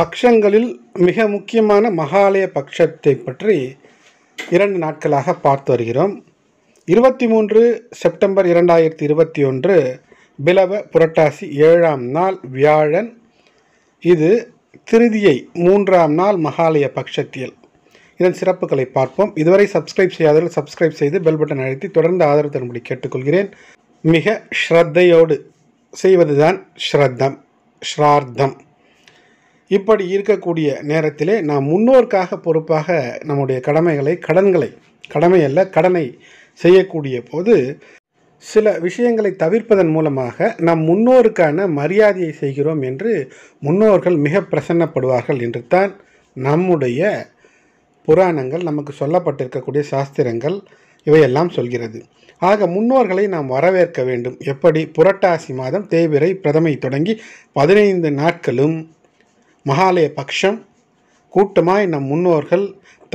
பக்ஷங்களில் மிக முக்கியமான மகாலய பக்ஷத்தை பற்றி இரண்டு நாட்களாக பார்த்து வருகிறோம் இருபத்தி மூன்று செப்டம்பர் இரண்டாயிரத்தி இருபத்தி ஒன்று பிலவ புரட்டாசி ஏழாம் நாள் வியாழன் இது திருதியை மூன்றாம் நாள் மகாலய பக்ஷத்தியல் இதன் சிறப்புகளை பார்ப்போம் இதுவரை சப்ஸ்கிரைப் செய்யாதவர்கள் சப்ஸ்கிரைப் செய்து பெல் பட்டன் அழைத்து தொடர்ந்து ஆதரவு தரும்படி கேட்டுக்கொள்கிறேன் மிக ஸ்ரத்தையோடு செய்வதுதான் ஸ்ரத்தம் ஸ்ரார்த்தம் இப்படி இருக்கக்கூடிய நேரத்திலே நாம் முன்னோர்க்காக பொறுப்பாக நம்முடைய கடமைகளை கடன்களை கடமை அல்ல கடனை செய்யக்கூடிய போது சில விஷயங்களை தவிர்ப்பதன் மூலமாக நம் முன்னோருக்கான மரியாதையை செய்கிறோம் என்று முன்னோர்கள் மிக பிரசன்னப்படுவார்கள் என்று தான் நம்முடைய புராணங்கள் நமக்கு சொல்லப்பட்டிருக்கக்கூடிய சாஸ்திரங்கள் இவையெல்லாம் சொல்கிறது ஆக முன்னோர்களை நாம் வரவேற்க வேண்டும் எப்படி புரட்டாசி மாதம் தேவிரை பிரதமை தொடங்கி பதினைந்து நாட்களும் மகாலய பக்ஷம் கூட்டமாய் நம் முன்னோர்கள்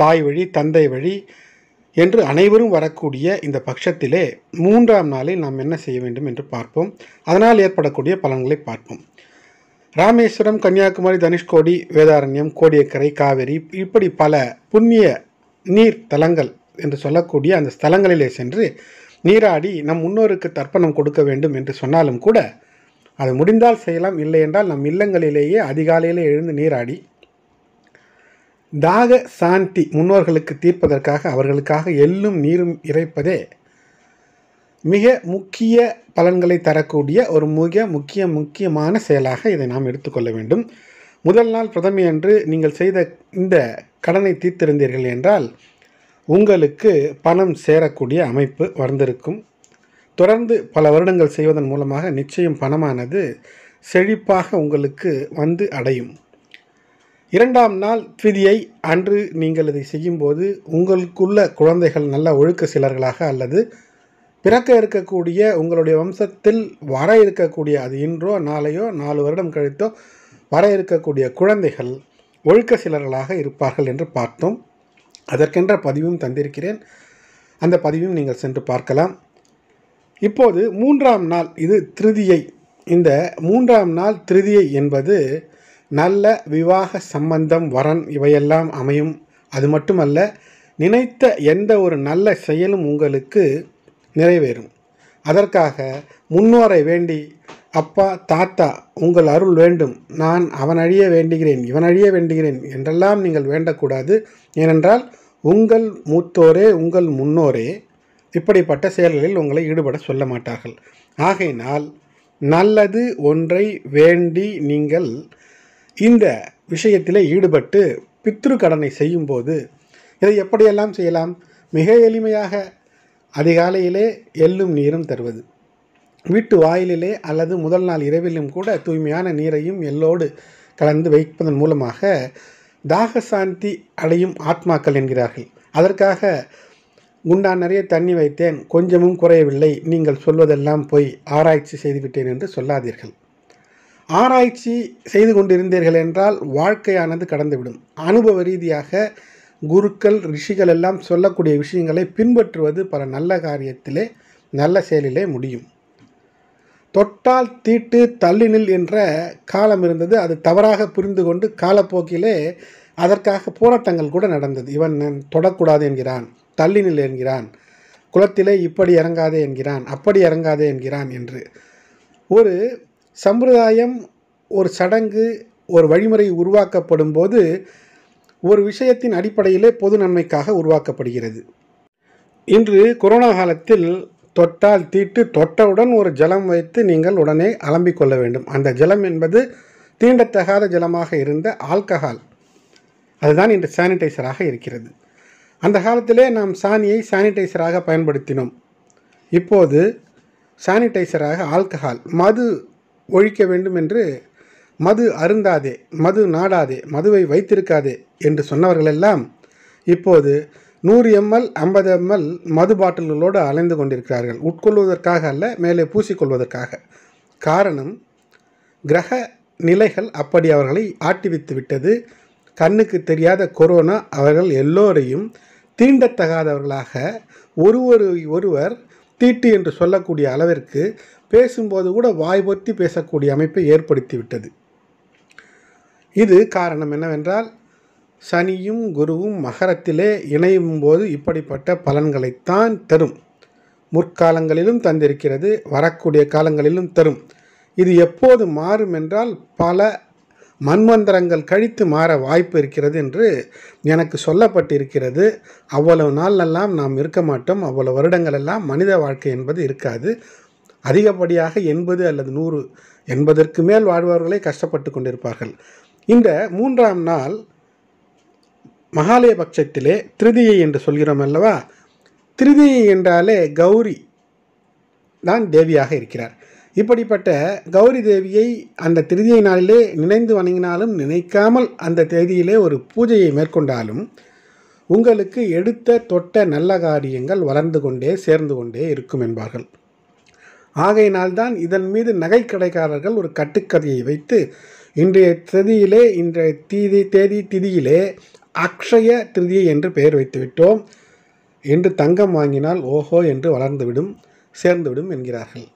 தாய் வழி தந்தை வழி என்று அனைவரும் வரக்கூடிய இந்த பட்சத்திலே மூன்றாம் நாளில் நாம் என்ன செய்ய வேண்டும் என்று பார்ப்போம் அதனால் ஏற்படக்கூடிய பலன்களை பார்ப்போம் ராமேஸ்வரம் கன்னியாகுமரி தனுஷ்கோடி வேதாரண்யம் கோடியக்கரை காவேரி இப்படி பல புண்ணிய நீர் தலங்கள் என்று சொல்லக்கூடிய அந்த ஸ்தலங்களிலே சென்று நீராடி நம் முன்னோருக்கு தர்ப்பணம் கொடுக்க வேண்டும் என்று சொன்னாலும் கூட அது முடிந்தால் செய்யலாம் இல்லை என்றால் நம் இல்லங்களிலேயே அதிகாலையில் எழுந்து நீராடி தாக சாந்தி முன்னோர்களுக்கு தீர்ப்பதற்காக அவர்களுக்காக எள்ளும் நீரும் இறைப்பதே மிக முக்கிய பலன்களை தரக்கூடிய ஒரு மிக முக்கிய முக்கியமான செயலாக இதை நாம் எடுத்துக்கொள்ள வேண்டும் முதல் நாள் பிரதமை அன்று நீங்கள் செய்த இந்த கடனை தீர்த்திருந்தீர்கள் என்றால் உங்களுக்கு பணம் சேரக்கூடிய அமைப்பு வந்திருக்கும் தொடர்ந்து பல வருடங்கள் செய்வதன் மூலமாக நிச்சயம் பணமானது செழிப்பாக உங்களுக்கு வந்து அடையும் இரண்டாம் நாள் திதியை அன்று நீங்கள் இதை செய்யும்போது உங்களுக்குள்ள குழந்தைகள் நல்ல ஒழுக்க சிலர்களாக அல்லது பிறக்க இருக்கக்கூடிய உங்களுடைய வம்சத்தில் வர இருக்கக்கூடிய அது இன்றோ நாளையோ நாலு வருடம் கழித்தோ வர இருக்கக்கூடிய குழந்தைகள் ஒழுக்க சிலர்களாக இருப்பார்கள் என்று பார்த்தோம் அதற்கென்ற பதிவும் தந்திருக்கிறேன் அந்த பதிவும் நீங்கள் சென்று பார்க்கலாம் இப்போது மூன்றாம் நாள் இது திருதியை இந்த மூன்றாம் நாள் திருதியை என்பது நல்ல விவாக சம்பந்தம் வரன் இவையெல்லாம் அமையும் அது மட்டுமல்ல நினைத்த எந்த ஒரு நல்ல செயலும் உங்களுக்கு நிறைவேறும் அதற்காக முன்னோரை வேண்டி அப்பா தாத்தா உங்கள் அருள் வேண்டும் நான் அவன் அழிய வேண்டுகிறேன் இவன் அழிய வேண்டுகிறேன் என்றெல்லாம் நீங்கள் வேண்டக்கூடாது ஏனென்றால் உங்கள் மூத்தோரே உங்கள் முன்னோரே இப்படிப்பட்ட செயல்களில் உங்களை ஈடுபட சொல்ல மாட்டார்கள் ஆகையினால் நல்லது ஒன்றை வேண்டி நீங்கள் இந்த விஷயத்தில் ஈடுபட்டு பித்ரு கடனை செய்யும்போது இதை எப்படியெல்லாம் செய்யலாம் மிக எளிமையாக அதிகாலையிலே எள்ளும் நீரும் தருவது வீட்டு வாயிலிலே அல்லது முதல் நாள் இரவிலும் கூட தூய்மையான நீரையும் எல்லோடு கலந்து வைப்பதன் மூலமாக தாகசாந்தி அடையும் ஆத்மாக்கள் என்கிறார்கள் அதற்காக குண்டான் நிறைய தண்ணி வைத்தேன் கொஞ்சமும் குறையவில்லை நீங்கள் சொல்வதெல்லாம் போய் ஆராய்ச்சி செய்துவிட்டேன் என்று சொல்லாதீர்கள் ஆராய்ச்சி செய்து கொண்டிருந்தீர்கள் என்றால் வாழ்க்கையானது கடந்துவிடும் அனுபவ ரீதியாக குருக்கள் ரிஷிகள் எல்லாம் சொல்லக்கூடிய விஷயங்களை பின்பற்றுவது பல நல்ல காரியத்திலே நல்ல செயலிலே முடியும் தொட்டால் தீட்டு தள்ளினில் என்ற காலம் இருந்தது அது தவறாக புரிந்து கொண்டு காலப்போக்கிலே அதற்காக போராட்டங்கள் கூட நடந்தது இவன் நான் தொடக்கூடாது என்கிறான் தள்ளி நில் என்கிறான் குளத்திலே இப்படி இறங்காதே என்கிறான் அப்படி இறங்காதே என்கிறான் என்று ஒரு சம்பிரதாயம் ஒரு சடங்கு ஒரு வழிமுறை உருவாக்கப்படும் போது ஒரு விஷயத்தின் அடிப்படையிலே பொது நன்மைக்காக உருவாக்கப்படுகிறது இன்று கொரோனா காலத்தில் தொட்டால் தீட்டு தொட்டவுடன் ஒரு ஜலம் வைத்து நீங்கள் உடனே அலம்பிக் கொள்ள வேண்டும் அந்த ஜலம் என்பது தீண்டத்தகாத ஜலமாக இருந்த ஆல்கஹால் அதுதான் இன்று சானிடைசராக இருக்கிறது அந்த காலத்திலே நாம் சாணியை சானிடைசராக பயன்படுத்தினோம் இப்போது சானிடைசராக ஆல்கஹால் மது ஒழிக்க வேண்டும் என்று மது அருந்தாதே மது நாடாதே மதுவை வைத்திருக்காதே என்று சொன்னவர்களெல்லாம் இப்போது நூறு எம்எல் ஐம்பது எம்எல் மது பாட்டில்களோடு அலைந்து கொண்டிருக்கிறார்கள் உட்கொள்வதற்காக அல்ல மேலே பூசிக்கொள்வதற்காக காரணம் கிரக நிலைகள் அப்படி அவர்களை ஆட்டிவித்து விட்டது கண்ணுக்கு தெரியாத கொரோனா அவர்கள் எல்லோரையும் தீண்டத்தகாதவர்களாக ஒரு ஒருவர் தீட்டு என்று சொல்லக்கூடிய அளவிற்கு பேசும்போது கூட வாய்பொத்தி பேசக்கூடிய அமைப்பை ஏற்படுத்திவிட்டது இது காரணம் என்னவென்றால் சனியும் குருவும் மகரத்திலே இணையும் போது இப்படிப்பட்ட பலன்களைத்தான் தரும் முற்காலங்களிலும் தந்திருக்கிறது வரக்கூடிய காலங்களிலும் தரும் இது எப்போது மாறும் என்றால் பல மண்மந்திரங்கள் கழித்து மாற வாய்ப்பு இருக்கிறது என்று எனக்கு சொல்லப்பட்டிருக்கிறது அவ்வளவு நாளெல்லாம் நாம் இருக்க மாட்டோம் அவ்வளவு எல்லாம் மனித வாழ்க்கை என்பது இருக்காது அதிகப்படியாக எண்பது அல்லது நூறு என்பதற்கு மேல் வாழ்பவர்களே கஷ்டப்பட்டு கொண்டிருப்பார்கள் இந்த மூன்றாம் நாள் மகாலய பட்சத்திலே திருதியை என்று சொல்கிறோம் அல்லவா திருதியை என்றாலே கௌரி தான் தேவியாக இருக்கிறார் இப்படிப்பட்ட கௌரி தேவியை அந்த திருதியை நாளிலே நினைந்து வணங்கினாலும் நினைக்காமல் அந்த தேதியிலே ஒரு பூஜையை மேற்கொண்டாலும் உங்களுக்கு எடுத்த தொட்ட நல்ல காரியங்கள் வளர்ந்து கொண்டே சேர்ந்து கொண்டே இருக்கும் என்பார்கள் ஆகையினால்தான் இதன் மீது நகைக்கடைக்காரர்கள் ஒரு கட்டுக்கதையை வைத்து இன்றைய திதியிலே இன்றைய தீதி தேதி திதியிலே அக்ஷய திருதியை என்று பெயர் வைத்துவிட்டோம் என்று தங்கம் வாங்கினால் ஓஹோ என்று வளர்ந்துவிடும் சேர்ந்துவிடும் என்கிறார்கள்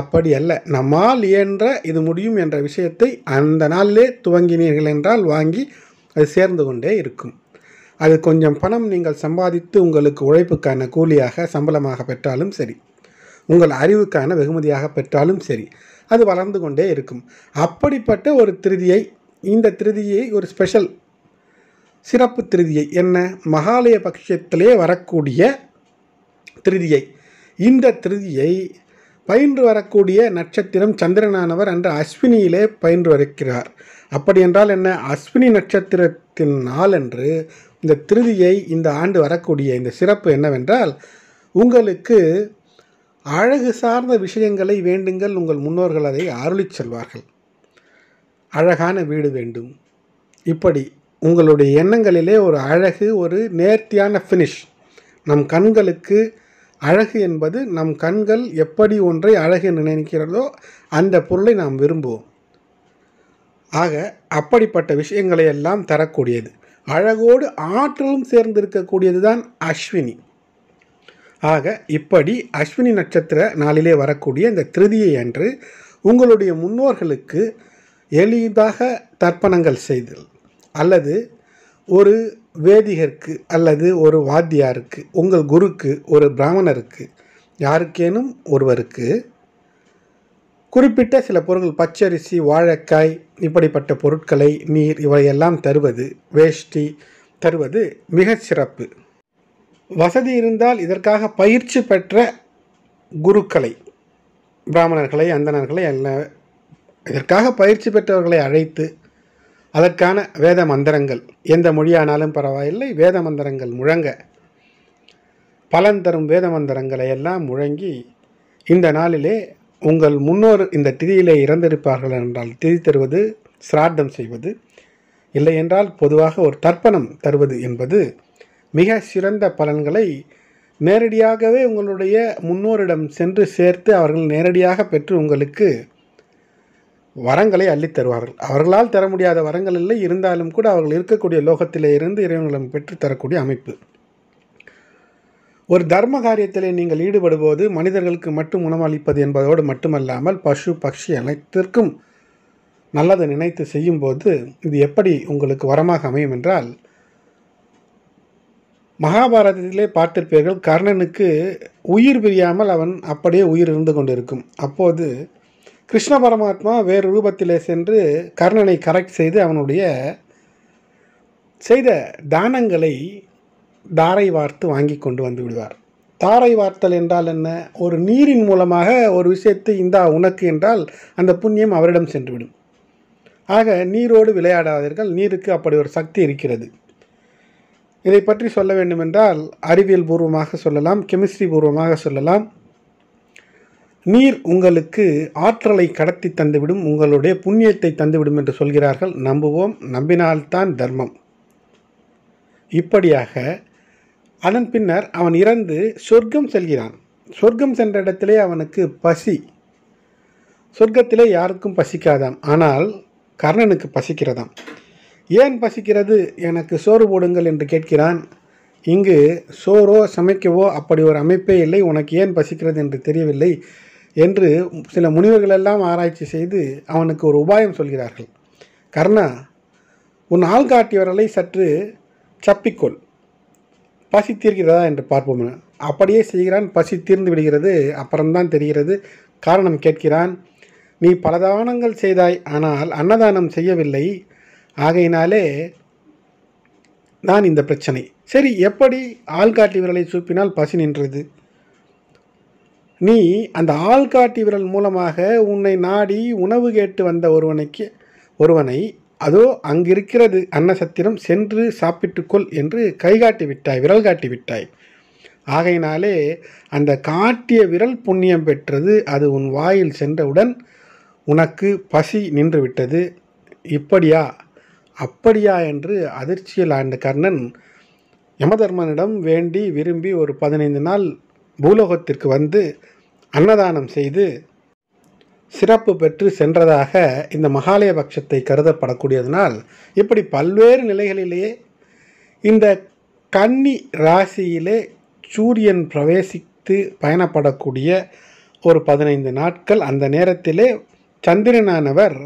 அப்படி அல்ல நம்மால் இயன்ற இது முடியும் என்ற விஷயத்தை அந்த நாளிலே துவங்கினீர்கள் என்றால் வாங்கி அது சேர்ந்து கொண்டே இருக்கும் அது கொஞ்சம் பணம் நீங்கள் சம்பாதித்து உங்களுக்கு உழைப்புக்கான கூலியாக சம்பளமாக பெற்றாலும் சரி உங்கள் அறிவுக்கான வெகுமதியாக பெற்றாலும் சரி அது வளர்ந்து கொண்டே இருக்கும் அப்படிப்பட்ட ஒரு திருதியை இந்த திருதியை ஒரு ஸ்பெஷல் சிறப்பு திருதியை என்ன மகாலய பட்சத்திலே வரக்கூடிய திருதியை இந்த திருதியை பயின்று வரக்கூடிய நட்சத்திரம் சந்திரனானவர் அன்று அஸ்வினியிலே பயின்று வருகிறார் அப்படி என்றால் என்ன அஸ்வினி நட்சத்திரத்தின் நாளன்று இந்த திருதியை இந்த ஆண்டு வரக்கூடிய இந்த சிறப்பு என்னவென்றால் உங்களுக்கு அழகு சார்ந்த விஷயங்களை வேண்டுங்கள் உங்கள் முன்னோர்கள் அதை அருளிச் செல்வார்கள் அழகான வீடு வேண்டும் இப்படி உங்களுடைய எண்ணங்களிலே ஒரு அழகு ஒரு நேர்த்தியான ஃபினிஷ் நம் கண்களுக்கு அழகு என்பது நம் கண்கள் எப்படி ஒன்றை அழகு நினைக்கிறதோ அந்த பொருளை நாம் விரும்புவோம் ஆக அப்படிப்பட்ட விஷயங்களை எல்லாம் தரக்கூடியது அழகோடு ஆற்றலும் சேர்ந்திருக்கக்கூடியது தான் அஸ்வினி ஆக இப்படி அஸ்வினி நட்சத்திர நாளிலே வரக்கூடிய இந்த திருதியை அன்று உங்களுடைய முன்னோர்களுக்கு எளிதாக தர்ப்பணங்கள் செய்தல் அல்லது ஒரு வேதிகருக்கு அல்லது ஒரு வாத்தியாருக்கு உங்கள் குருக்கு ஒரு பிராமணருக்கு யாருக்கேனும் ஒருவருக்கு குறிப்பிட்ட சில பொருட்கள் பச்சரிசி வாழைக்காய் இப்படிப்பட்ட பொருட்களை நீர் இவையெல்லாம் தருவது வேஷ்டி தருவது மிக சிறப்பு வசதி இருந்தால் இதற்காக பயிற்சி பெற்ற குருக்களை பிராமணர்களை அந்தணர்களை அல்ல இதற்காக பயிற்சி பெற்றவர்களை அழைத்து அதற்கான வேத மந்திரங்கள் எந்த மொழியானாலும் பரவாயில்லை வேத மந்திரங்கள் முழங்க பலன் தரும் வேத மந்திரங்களை எல்லாம் முழங்கி இந்த நாளிலே உங்கள் முன்னோர் இந்த திதியிலே இறந்திருப்பார்கள் என்றால் திதி தருவது சிரார்த்தம் செய்வது இல்லை என்றால் பொதுவாக ஒரு தர்ப்பணம் தருவது என்பது மிக சிறந்த பலன்களை நேரடியாகவே உங்களுடைய முன்னோரிடம் சென்று சேர்த்து அவர்கள் நேரடியாக பெற்று உங்களுக்கு வரங்களை அள்ளித் தருவார்கள் அவர்களால் தர முடியாத வரங்கள் இல்லை இருந்தாலும் கூட அவர்கள் இருக்கக்கூடிய லோகத்திலே இருந்து இறைவனிடம் பெற்றுத்தரக்கூடிய அமைப்பு ஒரு தர்ம காரியத்திலே நீங்கள் ஈடுபடும்போது மனிதர்களுக்கு மட்டும் உணவளிப்பது என்பதோடு மட்டுமல்லாமல் பசு பக்ஷி அனைத்திற்கும் நல்லதை நினைத்து செய்யும்போது இது எப்படி உங்களுக்கு வரமாக அமையும் என்றால் மகாபாரதத்திலே பார்த்திருப்பீர்கள் கர்ணனுக்கு உயிர் பிரியாமல் அவன் அப்படியே உயிர் இருந்து கொண்டிருக்கும் அப்போது கிருஷ்ண பரமாத்மா வேறு ரூபத்திலே சென்று கர்ணனை கரெக்ட் செய்து அவனுடைய செய்த தானங்களை தாரை வார்த்து வாங்கி கொண்டு வந்து விடுவார் தாரை வார்த்தல் என்றால் என்ன ஒரு நீரின் மூலமாக ஒரு விஷயத்தை இந்தா உனக்கு என்றால் அந்த புண்ணியம் அவரிடம் சென்றுவிடும் ஆக நீரோடு விளையாடாதீர்கள் நீருக்கு அப்படி ஒரு சக்தி இருக்கிறது இதை பற்றி சொல்ல வேண்டுமென்றால் அறிவியல் பூர்வமாக சொல்லலாம் கெமிஸ்ட்ரி பூர்வமாக சொல்லலாம் நீர் உங்களுக்கு ஆற்றலை கடத்தி தந்துவிடும் உங்களுடைய புண்ணியத்தை தந்துவிடும் என்று சொல்கிறார்கள் நம்புவோம் நம்பினால்தான் தர்மம் இப்படியாக அதன் பின்னர் அவன் இறந்து சொர்க்கம் செல்கிறான் சொர்க்கம் சென்ற இடத்திலே அவனுக்கு பசி சொர்க்கத்திலே யாருக்கும் பசிக்காதாம் ஆனால் கர்ணனுக்கு பசிக்கிறதாம் ஏன் பசிக்கிறது எனக்கு சோறு போடுங்கள் என்று கேட்கிறான் இங்கு சோறோ சமைக்கவோ அப்படி ஒரு அமைப்பே இல்லை உனக்கு ஏன் பசிக்கிறது என்று தெரியவில்லை என்று சில முனிவர்களெல்லாம் ஆராய்ச்சி செய்து அவனுக்கு ஒரு உபாயம் சொல்கிறார்கள் கர்ணா உன் காட்டியவர்களை சற்று சப்பிக்கொள் பசி தீர்க்கிறதா என்று பார்ப்போம் அப்படியே செய்கிறான் பசி தீர்ந்து விடுகிறது அப்புறம்தான் தெரிகிறது காரணம் கேட்கிறான் நீ பல தானங்கள் செய்தாய் ஆனால் அன்னதானம் செய்யவில்லை ஆகையினாலே நான் இந்த பிரச்சனை சரி எப்படி விரலை சூப்பினால் பசி நின்றது நீ அந்த ஆள்காட்டி விரல் மூலமாக உன்னை நாடி உணவு கேட்டு வந்த ஒருவனைக்கு ஒருவனை அதோ அங்கிருக்கிறது அன்னசத்திரம் சென்று சாப்பிட்டுக்கொள் என்று கைகாட்டி விட்டாய் விரல் காட்டி விட்டாய் ஆகையினாலே அந்த காட்டிய விரல் புண்ணியம் பெற்றது அது உன் வாயில் சென்றவுடன் உனக்கு பசி நின்றுவிட்டது இப்படியா அப்படியா என்று அதிர்ச்சியில் ஆண்ட கர்ணன் யமதர்மனிடம் வேண்டி விரும்பி ஒரு பதினைந்து நாள் பூலோகத்திற்கு வந்து அன்னதானம் செய்து சிறப்பு பெற்று சென்றதாக இந்த மகாலய பட்சத்தை கருதப்படக்கூடியதனால் இப்படி பல்வேறு நிலைகளிலேயே இந்த கன்னி ராசியிலே சூரியன் பிரவேசித்து பயணப்படக்கூடிய ஒரு பதினைந்து நாட்கள் அந்த நேரத்திலே சந்திரனானவர்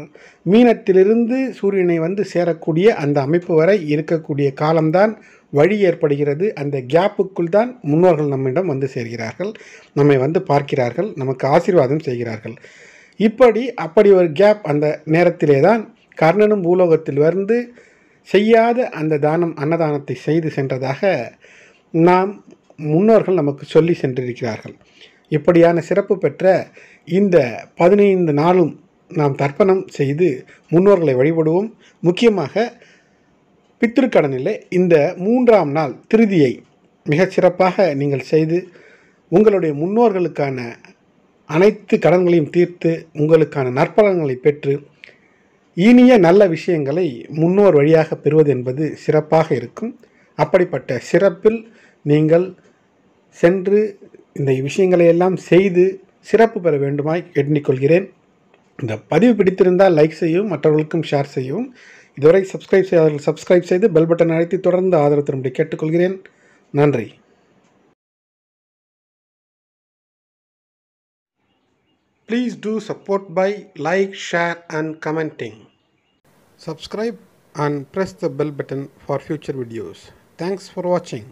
மீனத்திலிருந்து சூரியனை வந்து சேரக்கூடிய அந்த அமைப்பு வரை இருக்கக்கூடிய காலம்தான் வழி ஏற்படுகிறது அந்த கேப்புக்குள் தான் முன்னோர்கள் நம்மிடம் வந்து சேர்கிறார்கள் நம்மை வந்து பார்க்கிறார்கள் நமக்கு ஆசீர்வாதம் செய்கிறார்கள் இப்படி அப்படி ஒரு கேப் அந்த நேரத்திலே தான் கர்ணனும் பூலோகத்தில் வந்து செய்யாத அந்த தானம் அன்னதானத்தை செய்து சென்றதாக நாம் முன்னோர்கள் நமக்கு சொல்லி சென்றிருக்கிறார்கள் இப்படியான சிறப்பு பெற்ற இந்த பதினைந்து நாளும் நாம் தர்ப்பணம் செய்து முன்னோர்களை வழிபடுவோம் முக்கியமாக பித்திருக்கடனில் இந்த மூன்றாம் நாள் திருதியை மிக சிறப்பாக நீங்கள் செய்து உங்களுடைய முன்னோர்களுக்கான அனைத்து கடன்களையும் தீர்த்து உங்களுக்கான நற்பலன்களை பெற்று இனிய நல்ல விஷயங்களை முன்னோர் வழியாக பெறுவது என்பது சிறப்பாக இருக்கும் அப்படிப்பட்ட சிறப்பில் நீங்கள் சென்று இந்த விஷயங்களை எல்லாம் செய்து சிறப்பு பெற வேண்டுமாய் எண்ணிக்கொள்கிறேன் இந்த பதிவு பிடித்திருந்தால் லைக் செய்யவும் மற்றவர்களுக்கும் ஷேர் செய்யவும் இதுவரை சப்ஸ்கிரைப் செய்யாதவர்கள் சப்ஸ்கிரைப் செய்து பெல் பட்டன் அழைத்து தொடர்ந்து ஆதரவு தரும்படி கேட்டுக்கொள்கிறேன் நன்றி Please do support by like, share and commenting. Subscribe and press the bell button for future videos. Thanks for watching.